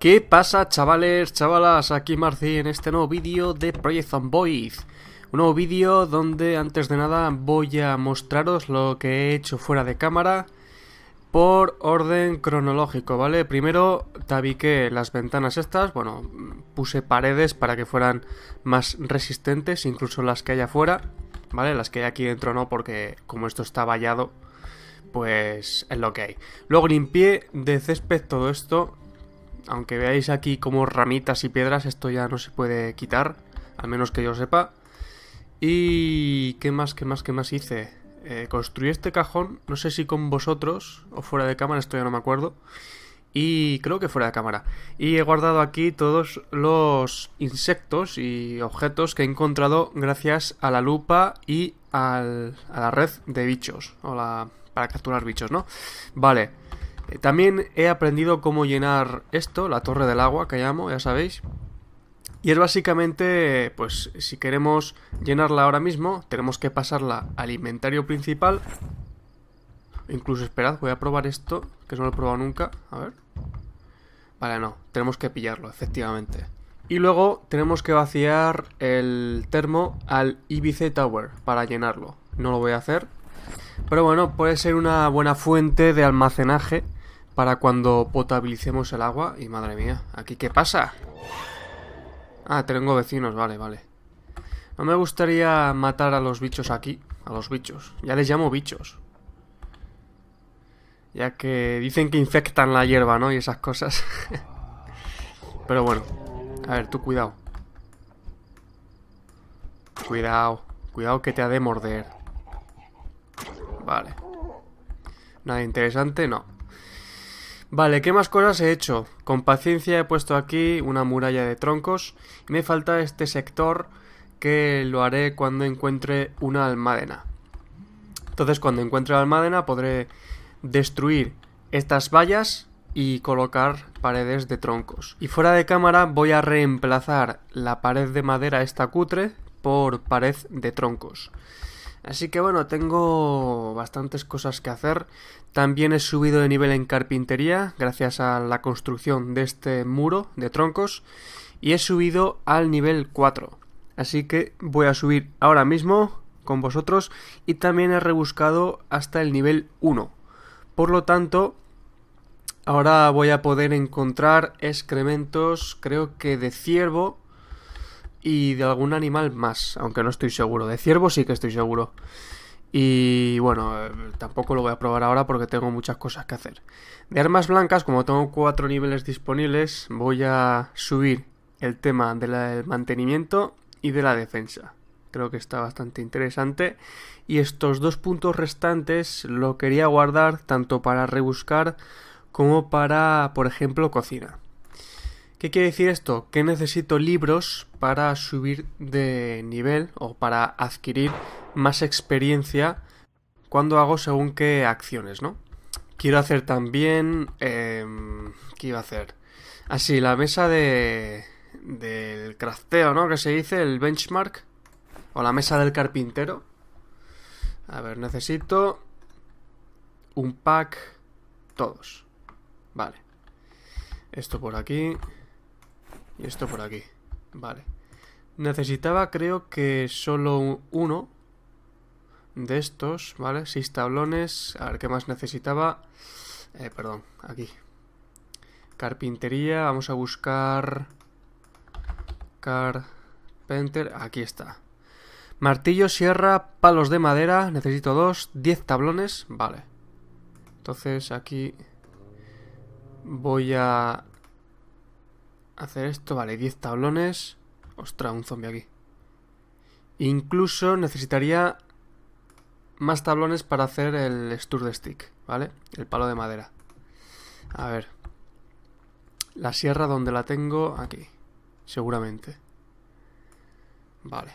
¿Qué pasa chavales, chavalas? Aquí Marci en este nuevo vídeo de Project Boys. Un nuevo vídeo donde antes de nada voy a mostraros lo que he hecho fuera de cámara por orden cronológico, ¿vale? Primero tabiqué las ventanas estas, bueno, puse paredes para que fueran más resistentes, incluso las que hay afuera, ¿vale? Las que hay aquí dentro no, porque como esto está vallado, pues es lo que hay. Luego limpié de césped todo esto, aunque veáis aquí como ramitas y piedras, esto ya no se puede quitar, al menos que yo sepa. Y... ¿qué más, qué más, qué más hice? Eh, construí este cajón, no sé si con vosotros o fuera de cámara, esto ya no me acuerdo. Y creo que fuera de cámara. Y he guardado aquí todos los insectos y objetos que he encontrado gracias a la lupa y a la red de bichos. O la, para capturar bichos, ¿no? Vale. También he aprendido cómo llenar esto, la torre del agua que llamo, ya sabéis. Y es básicamente, pues si queremos llenarla ahora mismo, tenemos que pasarla al inventario principal. Incluso, esperad, voy a probar esto, que no lo he probado nunca. A ver. Vale, no, tenemos que pillarlo, efectivamente. Y luego tenemos que vaciar el termo al IBC Tower para llenarlo. No lo voy a hacer. Pero bueno, puede ser una buena fuente de almacenaje para cuando potabilicemos el agua. Y madre mía, ¿aquí qué pasa? Ah, tengo vecinos, vale, vale. No me gustaría matar a los bichos aquí. A los bichos. Ya les llamo bichos. Ya que dicen que infectan la hierba, ¿no? Y esas cosas. Pero bueno. A ver, tú cuidado. Cuidado. Cuidado que te ha de morder. Vale. Nada interesante, no. Vale, ¿qué más cosas he hecho? Con paciencia he puesto aquí una muralla de troncos. me falta este sector que lo haré cuando encuentre una almadena. Entonces cuando encuentre la almádena podré destruir estas vallas y colocar paredes de troncos. Y fuera de cámara voy a reemplazar la pared de madera esta cutre por pared de troncos. Así que bueno, tengo bastantes cosas que hacer. También he subido de nivel en carpintería gracias a la construcción de este muro de troncos y he subido al nivel 4. Así que voy a subir ahora mismo con vosotros y también he rebuscado hasta el nivel 1. Por lo tanto, ahora voy a poder encontrar excrementos, creo que de ciervo y de algún animal más, aunque no estoy seguro. De ciervo sí que estoy seguro. Y bueno, eh, tampoco lo voy a probar ahora porque tengo muchas cosas que hacer. De armas blancas, como tengo cuatro niveles disponibles, voy a subir el tema del mantenimiento y de la defensa. Creo que está bastante interesante. Y estos dos puntos restantes lo quería guardar tanto para rebuscar como para, por ejemplo, cocina. ¿Qué quiere decir esto? Que necesito libros para subir de nivel o para adquirir más experiencia cuando hago según qué acciones, ¿no? Quiero hacer también... Em, ¿Qué iba a hacer? Así, ah, la mesa de... del crafteo, ¿no? Que se dice, el benchmark. O la mesa del carpintero. A ver, necesito un pack todos. Vale. Esto por aquí. Y esto por aquí. Vale. Necesitaba creo que solo uno de estos, ¿vale? Seis tablones. A ver, ¿qué más necesitaba? Eh, perdón, aquí. Carpintería, vamos a buscar... Carpenter, aquí está. Martillo, sierra, palos de madera, necesito dos, diez tablones, vale. Entonces aquí voy a hacer esto, vale, 10 tablones. Ostras, un zombie aquí. Incluso necesitaría más tablones para hacer el de stick, ¿vale? El palo de madera. A ver. La sierra donde la tengo, aquí, seguramente. Vale.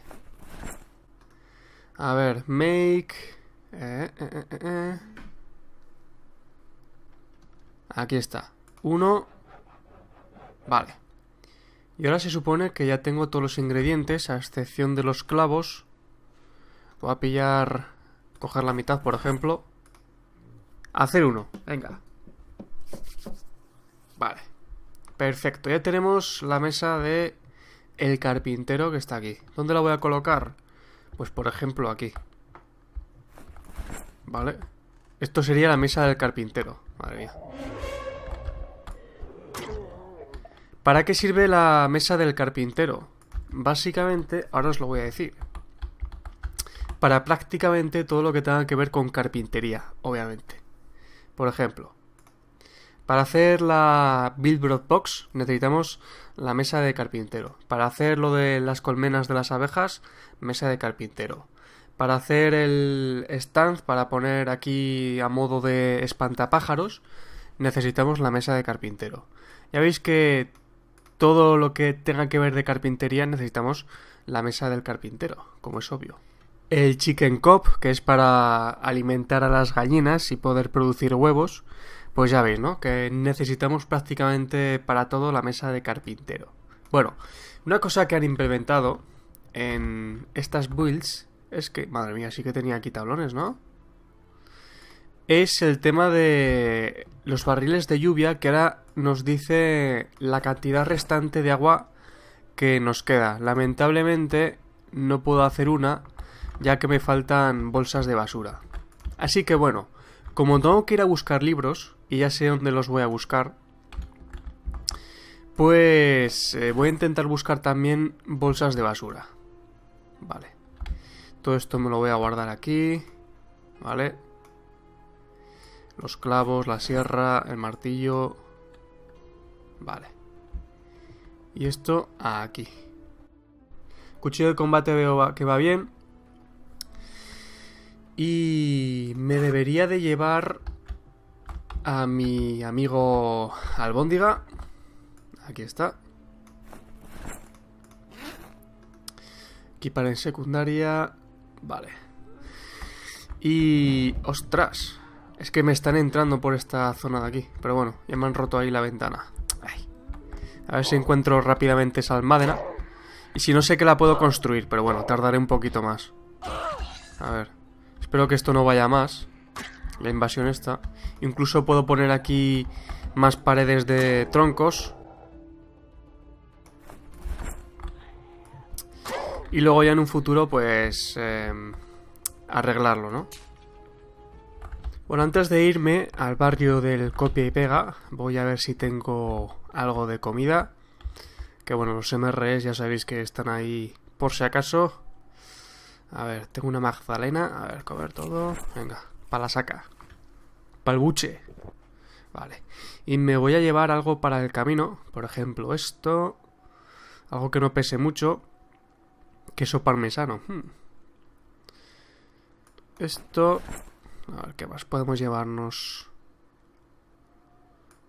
A ver, make... Eh, eh, eh, eh, eh. aquí está. Uno. Vale. Y ahora se supone que ya tengo todos los ingredientes, a excepción de los clavos. Voy a pillar... Coger la mitad, por ejemplo. Hacer uno, venga. Vale. Perfecto, ya tenemos la mesa de... El carpintero que está aquí. ¿Dónde la voy a colocar? Pues por ejemplo aquí. Vale. Esto sería la mesa del carpintero. Madre mía. ¿Para qué sirve la mesa del carpintero? Básicamente, ahora os lo voy a decir. Para prácticamente todo lo que tenga que ver con carpintería, obviamente. Por ejemplo, para hacer la billboard Box necesitamos la mesa de carpintero. Para hacer lo de las colmenas de las abejas, mesa de carpintero. Para hacer el stand, para poner aquí a modo de espantapájaros, necesitamos la mesa de carpintero. Ya veis que todo lo que tenga que ver de carpintería necesitamos la mesa del carpintero, como es obvio. El chicken coop, que es para alimentar a las gallinas y poder producir huevos, pues ya veis, ¿no? Que necesitamos prácticamente para todo la mesa de carpintero. Bueno, una cosa que han implementado en estas builds es que, madre mía, sí que tenía aquí tablones, ¿no? es el tema de los barriles de lluvia que ahora nos dice la cantidad restante de agua que nos queda. Lamentablemente no puedo hacer una ya que me faltan bolsas de basura. Así que bueno, como tengo que ir a buscar libros y ya sé dónde los voy a buscar, pues eh, voy a intentar buscar también bolsas de basura. Vale. Todo esto me lo voy a guardar aquí. Vale, los clavos, la sierra, el martillo... Vale. Y esto aquí. Cuchillo de combate veo que va bien. Y me debería de llevar a mi amigo Albóndiga. Aquí está. Equipar en secundaria. Vale. Y... ¡Ostras! Es que me están entrando por esta zona de aquí. Pero bueno, ya me han roto ahí la ventana. A ver si encuentro rápidamente esa almádena. Y si no sé que la puedo construir, pero bueno, tardaré un poquito más. A ver. Espero que esto no vaya más. La invasión esta. Incluso puedo poner aquí más paredes de troncos. Y luego ya en un futuro, pues... Em, arreglarlo, ¿no? Bueno, antes de irme al barrio del copia y pega, voy a ver si tengo algo de comida. Que bueno, los MRS ya sabéis que están ahí por si acaso. A ver, tengo una magdalena. A ver, comer todo. Venga, para la saca. Para el buche. Vale. Y me voy a llevar algo para el camino. Por ejemplo, esto. Algo que no pese mucho. Queso parmesano. Hmm. Esto a ver, ¿qué más podemos llevarnos?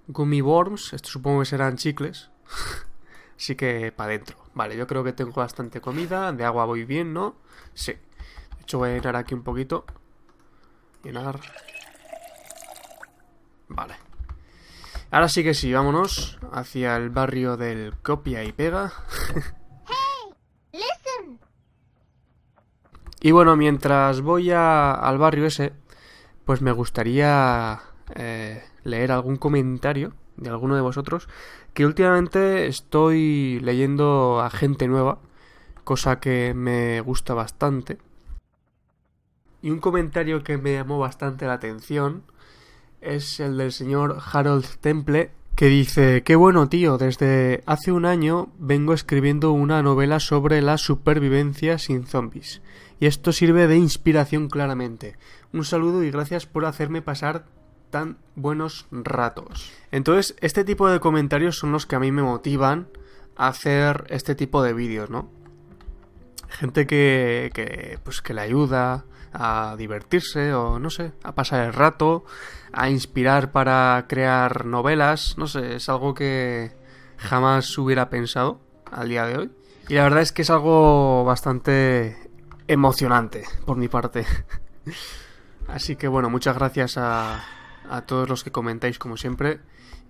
Gummy worms, esto supongo que serán chicles. Así que para adentro. Vale, yo creo que tengo bastante comida. De agua voy bien, ¿no? Sí. De hecho, voy a llenar aquí un poquito. Llenar. Vale. Ahora sí que sí, vámonos hacia el barrio del copia y pega. y bueno, mientras voy al barrio ese, pues me gustaría eh, leer algún comentario de alguno de vosotros, que últimamente estoy leyendo a gente nueva, cosa que me gusta bastante. Y un comentario que me llamó bastante la atención es el del señor Harold Temple que dice, qué bueno tío, desde hace un año vengo escribiendo una novela sobre la supervivencia sin zombies. Y esto sirve de inspiración claramente. Un saludo y gracias por hacerme pasar tan buenos ratos. Entonces, este tipo de comentarios son los que a mí me motivan a hacer este tipo de vídeos, ¿no? Gente que, que pues que le ayuda a divertirse o no sé, a pasar el rato, a inspirar para crear novelas, no sé, es algo que jamás hubiera pensado al día de hoy. Y la verdad es que es algo bastante emocionante por mi parte. Así que bueno, muchas gracias a, todos los que comentáis como siempre.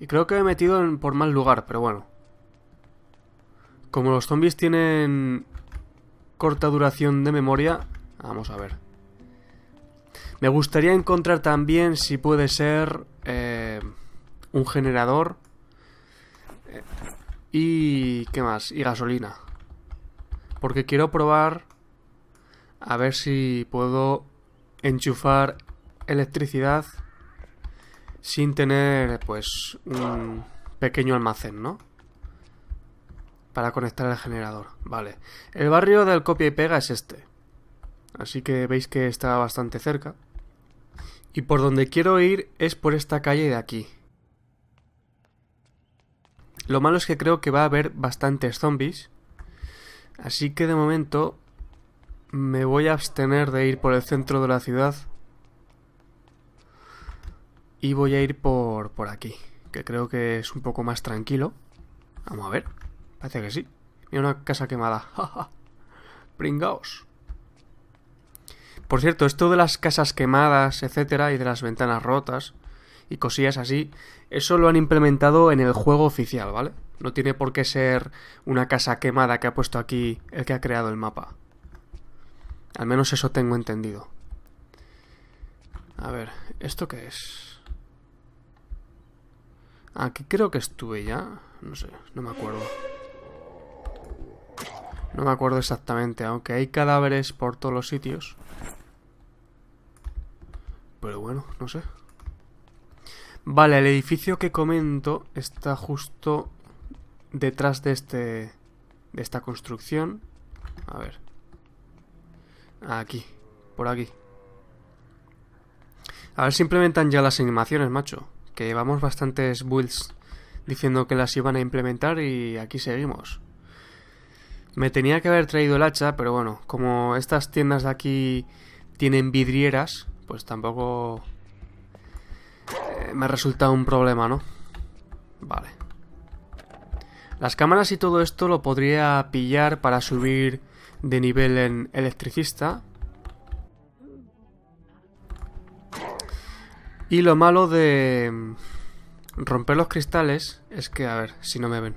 Y creo que me he metido en, por mal lugar, pero bueno. Como los zombies tienen corta duración de memoria, vamos a ver. Me gustaría encontrar también, si puede ser, eh, un generador. Eh, y... ¿qué más? Y gasolina. Porque quiero probar a ver si puedo enchufar electricidad sin tener, pues, un pequeño almacén, ¿no? Para conectar el generador. Vale. El barrio del copia y pega es este. Así que veis que está bastante cerca. Y por donde quiero ir es por esta calle de aquí. Lo malo es que creo que va a haber bastantes zombies. Así que de momento me voy a abstener de ir por el centro de la ciudad. Y voy a ir por, por aquí, que creo que es un poco más tranquilo. Vamos a ver, parece que sí. Mira una casa quemada. Pringaos. Por cierto, esto de las casas quemadas, etcétera, y de las ventanas rotas y cosillas así, eso lo han implementado en el juego oficial, ¿vale? No tiene por qué ser una casa quemada que ha puesto aquí el que ha creado el mapa. Al menos eso tengo entendido. A ver, ¿esto qué es? Aquí creo que estuve ya. No sé, no me acuerdo. No me acuerdo exactamente, aunque hay cadáveres por todos los sitios pero bueno, no sé. Vale, el edificio que comento está justo detrás de este de esta construcción. A ver. Aquí, por aquí. A ver si implementan ya las animaciones, macho. Que llevamos bastantes builds diciendo que las iban a implementar y aquí seguimos. Me tenía que haber traído el hacha, pero bueno, como estas tiendas de aquí tienen vidrieras, pues tampoco eh, Me ha resultado un problema, ¿no? Vale. Las cámaras y todo esto lo podría pillar para subir de nivel en electricista. Y lo malo de mm, romper los cristales es que, a ver, si no me ven,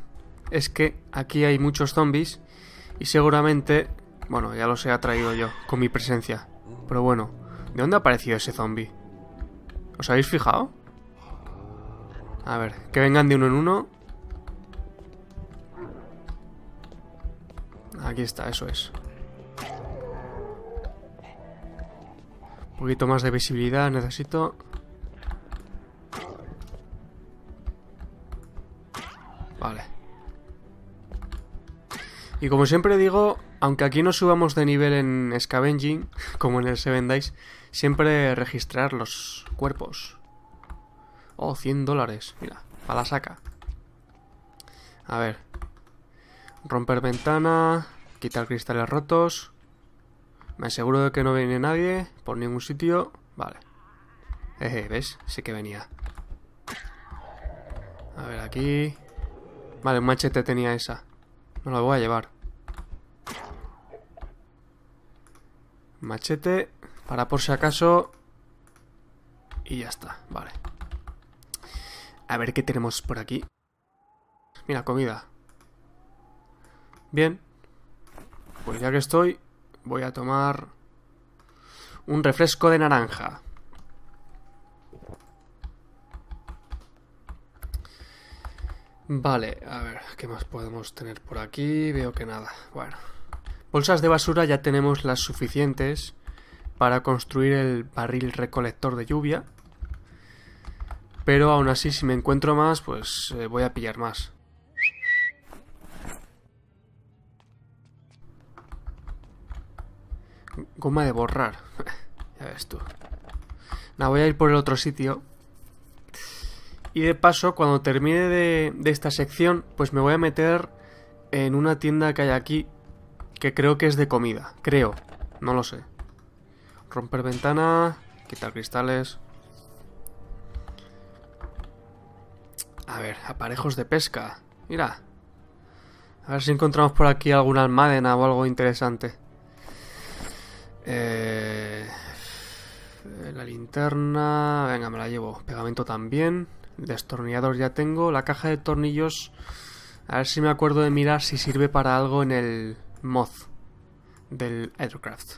es que aquí hay muchos zombies y seguramente, bueno, ya los he atraído yo con mi presencia. Pero bueno, ¿De dónde ha aparecido ese zombie? ¿Os habéis fijado? A ver, que vengan de uno en uno. Aquí está, eso es. Un poquito más de visibilidad necesito. Vale. Y como siempre digo, aunque aquí no subamos de nivel en Scavenging, como en el Seven Dice siempre registrar los cuerpos. Oh, 100 dólares. Mira, para la saca. A ver. Romper ventana. Quitar cristales rotos. Me aseguro de que no viene nadie por ningún sitio. Vale. ¿Eh, ¿ves? Sí que venía. A ver, aquí... Vale, un machete tenía esa. No la voy a llevar. Machete, para por si acaso. Y ya está, vale. A ver qué tenemos por aquí. Mira, comida. Bien. Pues ya que estoy, voy a tomar un refresco de naranja. Vale, a ver, ¿qué más podemos tener por aquí? Veo que nada. Bueno. Bolsas de basura ya tenemos las suficientes para construir el barril recolector de lluvia. Pero aún así, si me encuentro más, pues eh, voy a pillar más. Goma de borrar. ya ves tú. Nada, voy a ir por el otro sitio. Y de paso, cuando termine de esta sección, pues me voy a meter en una tienda que hay aquí que creo que es de comida. Creo. No lo sé. Romper ventana. Quitar cristales. A ver, aparejos de pesca. Mira. A ver si encontramos por aquí alguna almádena o algo interesante. Eh, la linterna... Venga, me la llevo. Pegamento también. Destornillador ya tengo. La caja de tornillos... A ver si me acuerdo de mirar si sirve para algo en el mod del aircraft.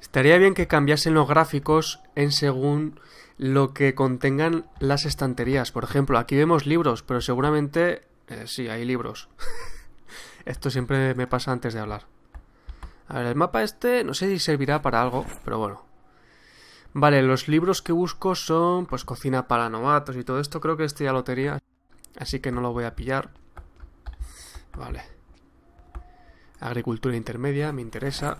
Estaría bien que cambiasen los gráficos en según lo que contengan las estanterías. Por ejemplo, aquí vemos libros, pero seguramente... si eh, sí, hay libros. Esto siempre me pasa antes de hablar. A ver, el mapa este no sé si servirá para algo, pero bueno. Vale, los libros que busco son pues cocina para novatos y todo esto. Creo que este ya lo así que no lo voy a pillar. Vale. Agricultura intermedia, me interesa.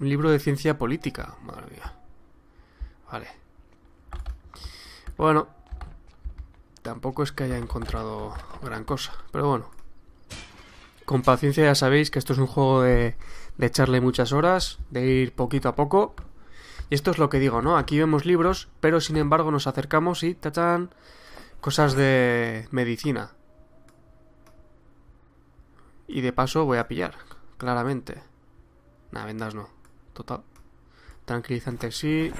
Un libro de ciencia política, madre mía. Vale. Bueno, tampoco es que haya encontrado gran cosa, pero bueno. Con paciencia ya sabéis que esto es un juego de, de echarle muchas horas, de ir poquito a poco. Y esto es lo que digo, ¿no? Aquí vemos libros, pero sin embargo nos acercamos y tachan cosas de medicina. Y de paso voy a pillar, claramente. Nada, vendas no. Total. Tranquilizante sí.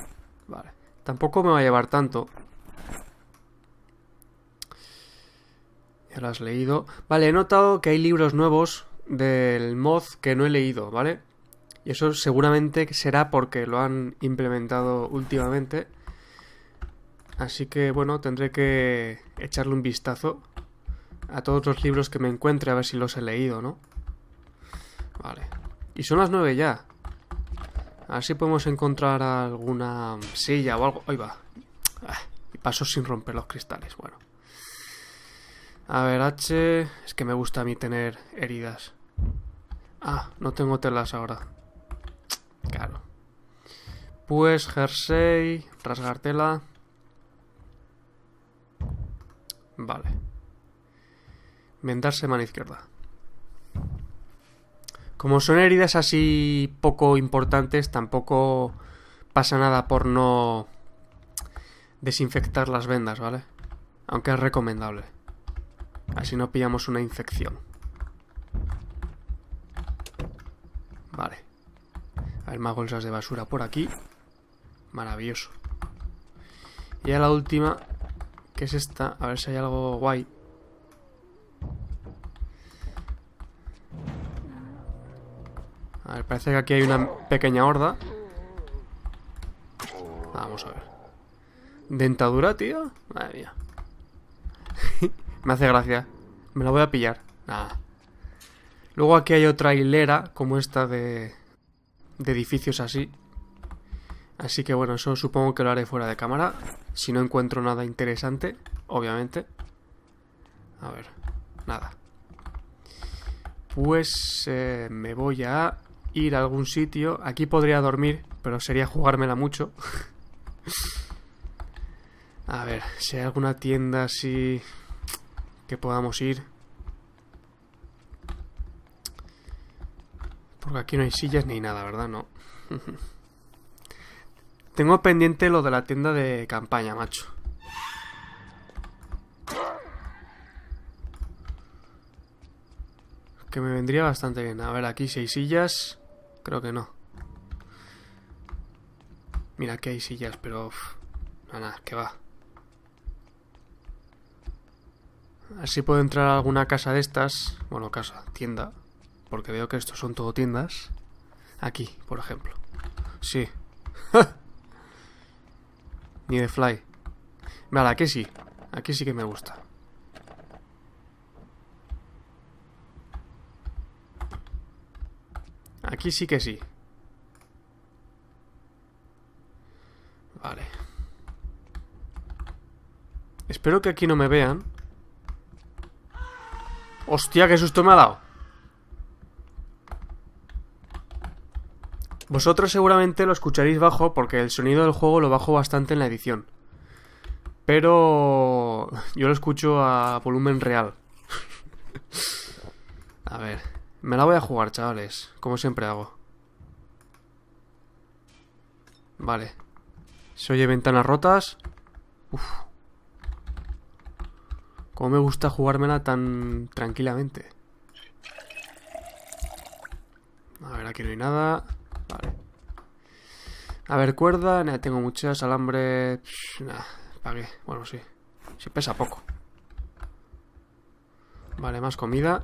Vale. Tampoco me va a llevar tanto. Ya lo has leído. Vale, he notado que hay libros nuevos del mod que no he leído, ¿vale? Y eso seguramente será porque lo han implementado últimamente. Así que, bueno, tendré que echarle un vistazo a todos los libros que me encuentre a ver si los he leído, ¿no? Vale. Y son las nueve ya. A ver si podemos encontrar alguna silla o algo. Ahí va. Ah, y paso sin romper los cristales, bueno. A ver, H... Es que me gusta a mí tener heridas. Ah, no tengo telas ahora. Claro. Pues jersey, rasgar tela. Vale vendarse mano izquierda. Como son heridas así poco importantes, tampoco pasa nada por no desinfectar las vendas, ¿vale? Aunque es recomendable. Así no pillamos una infección. Vale. A más bolsas de basura por aquí. Maravilloso. Y a la última, que es esta. A ver si hay algo guay. A ver, parece que aquí hay una pequeña horda. Vamos a ver. ¿Dentadura, tío? Madre mía. Me hace gracia. Me la voy a pillar. Nada. Luego aquí hay otra hilera, como esta de, de edificios así. Así que bueno, eso supongo que lo haré fuera de cámara. Si no encuentro nada interesante, obviamente. A ver, nada. Pues eh, me voy a ir a algún sitio. Aquí podría dormir, pero sería jugármela mucho. a ver, si hay alguna tienda así que podamos ir. Porque aquí no hay sillas ni nada, ¿verdad? No. Tengo pendiente lo de la tienda de campaña, macho. Que me vendría bastante bien. A ver, aquí seis sillas. Creo que no. Mira, aquí hay sillas, pero... Uf, nada, que va. Así puedo entrar a alguna casa de estas. Bueno, casa, tienda. Porque veo que estos son todo tiendas. Aquí, por ejemplo. Sí. Ni de fly. Vale, aquí sí. Aquí sí que me gusta. Aquí sí que sí. Vale. Espero que aquí no me vean. ¡Hostia, qué susto me ha dado! Vosotros seguramente lo escucharéis bajo porque el sonido del juego lo bajo bastante en la edición. Pero yo lo escucho a volumen real. a ver. Me la voy a jugar, chavales, como siempre hago. Vale. Se oye ventanas rotas. Uff Como me gusta jugármela tan tranquilamente. A ver, aquí no hay nada. Vale. A ver, cuerda. tengo muchas. Alambre... pagué. Bueno, sí. Se pesa poco. Vale, más comida.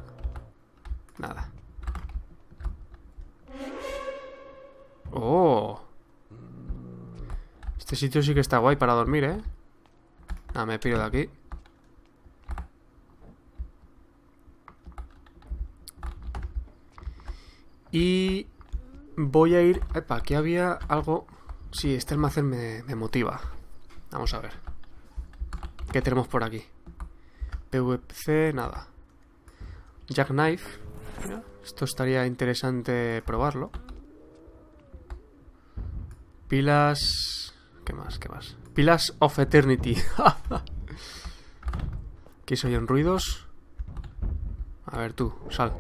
Nada. ¡Oh! Este sitio sí que está guay para dormir, ¿eh? Nada, ah, me piro de aquí. Y voy a ir... Epa, aquí había algo... Sí, este almacén me, me motiva. Vamos a ver. ¿Qué tenemos por aquí? PVC, nada. Jackknife esto estaría interesante probarlo. Pilas... ¿Qué más? ¿Qué más? Pilas of Eternity. Aquí se oyen ruidos. A ver tú, sal.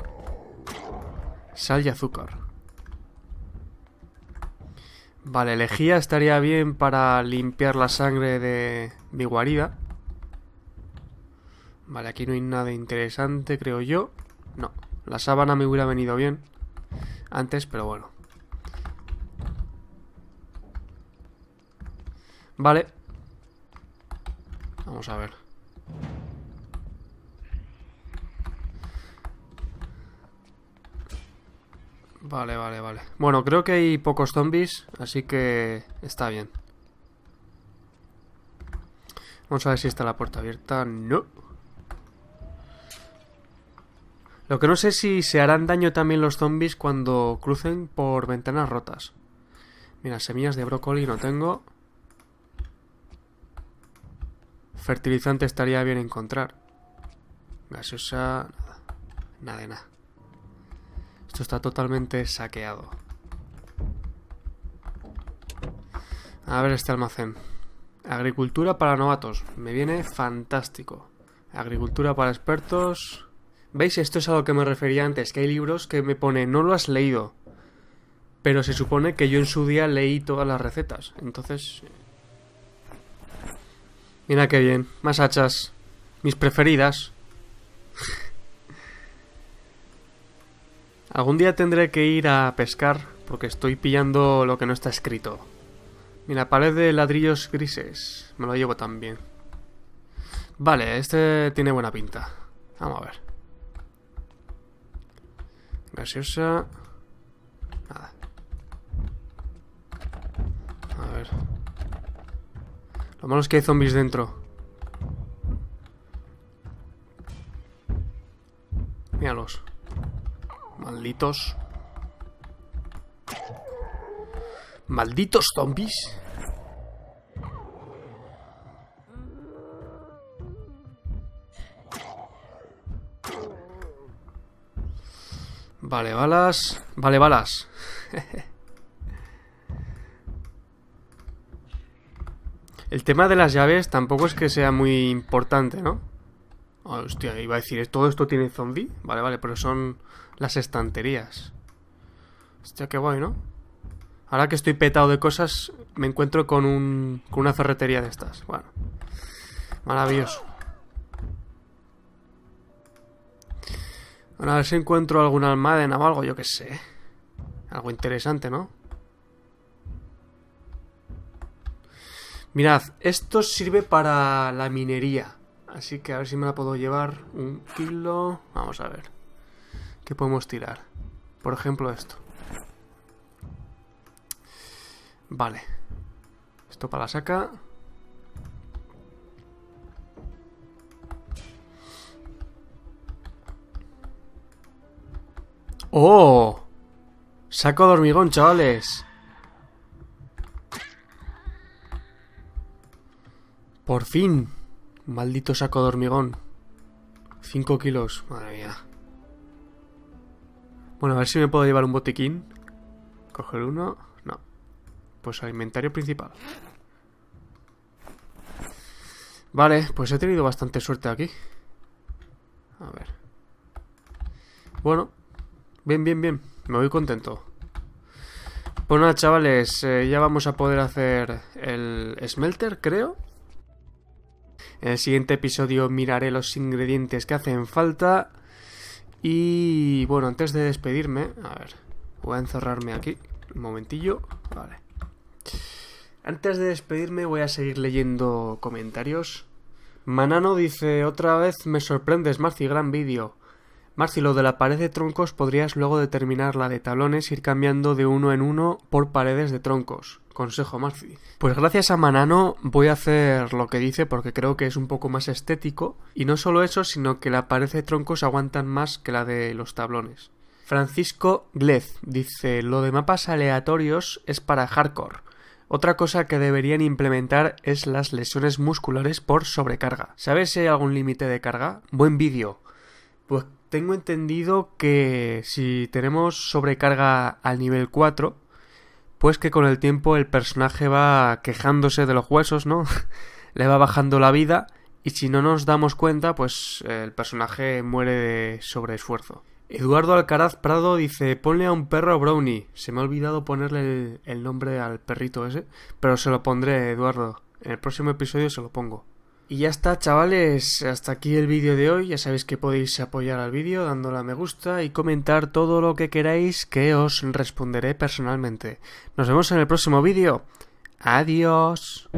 Sal y azúcar. Vale, elegía estaría bien para limpiar la sangre de mi guarida. Vale, aquí no hay nada interesante, creo yo. La sábana me hubiera venido bien antes, pero bueno. Vale. Vamos a ver. Vale, vale, vale. Bueno, creo que hay pocos zombies, así que está bien. Vamos a ver si está la puerta abierta. No. Lo que no sé si se harán daño también los zombies cuando crucen por ventanas rotas. Mira, semillas de brócoli no tengo. Fertilizante estaría bien encontrar. Gaseosa... Nada. Nada nada. Esto está totalmente saqueado. A ver este almacén. Agricultura para novatos. Me viene fantástico. Agricultura para expertos. ¿Veis? Esto es a lo que me refería antes, que hay libros que me pone, no lo has leído. Pero se supone que yo en su día leí todas las recetas. Entonces... Mira qué bien. Más hachas. Mis preferidas. Algún día tendré que ir a pescar, porque estoy pillando lo que no está escrito. Mira, pared de ladrillos grises. Me lo llevo también. Vale, este tiene buena pinta. Vamos a ver. Gaseosa. Nada. A ver. Lo malo es que hay zombies dentro. Míralos. Malditos. Malditos zombies. Vale, balas. Vale, balas. El tema de las llaves tampoco es que sea muy importante, ¿no? Oh, hostia, iba a decir, ¿todo esto tiene zombie? Vale, vale, pero son las estanterías. Hostia, qué guay, ¿no? Ahora que estoy petado de cosas, me encuentro con, un, con una ferretería de estas. Bueno, maravilloso. a ver si encuentro alguna almadena o algo, yo qué sé. Algo interesante, ¿no? Mirad, esto sirve para la minería. Así que a ver si me la puedo llevar un kilo. Vamos a ver. ¿Qué podemos tirar? Por ejemplo, esto. Vale. Esto para la saca. ¡Oh! Saco de hormigón, chavales. Por fin. Maldito saco de hormigón. 5 kilos. Madre mía. Bueno, a ver si me puedo llevar un botiquín. Coger uno. No. Pues al inventario principal. Vale, pues he tenido bastante suerte aquí. A ver. Bueno, Bien, bien, bien. Me voy contento. Pues nada, chavales, eh, ya vamos a poder hacer el smelter, creo. En el siguiente episodio miraré los ingredientes que hacen falta. Y bueno, antes de despedirme, a ver, voy a encerrarme aquí. Un momentillo. Vale. Antes de despedirme voy a seguir leyendo comentarios. Manano dice, otra vez me sorprendes, Marci, gran vídeo. Marci, lo de la pared de troncos podrías luego determinar la de tablones ir cambiando de uno en uno por paredes de troncos. Consejo, Marci. Pues gracias a Manano voy a hacer lo que dice porque creo que es un poco más estético. Y no solo eso, sino que la pared de troncos aguantan más que la de los tablones. Francisco Glez dice: Lo de mapas aleatorios es para hardcore. Otra cosa que deberían implementar es las lesiones musculares por sobrecarga. ¿Sabes si hay algún límite de carga? Buen vídeo. Pues tengo entendido que si tenemos sobrecarga al nivel 4, pues que con el tiempo el personaje va quejándose de los huesos, ¿no? Le va bajando la vida y si no nos damos cuenta, pues eh, el personaje muere de sobreesfuerzo. Eduardo Alcaraz Prado dice, ponle a un perro Brownie. Se me ha olvidado ponerle el, el nombre al perrito ese, pero se lo pondré, Eduardo. En el próximo episodio se lo pongo. Y ya está, chavales, hasta aquí el vídeo de hoy. Ya sabéis que podéis apoyar al vídeo dándole a me gusta y comentar todo lo que queráis que os responderé personalmente. Nos vemos en el próximo vídeo. Adiós.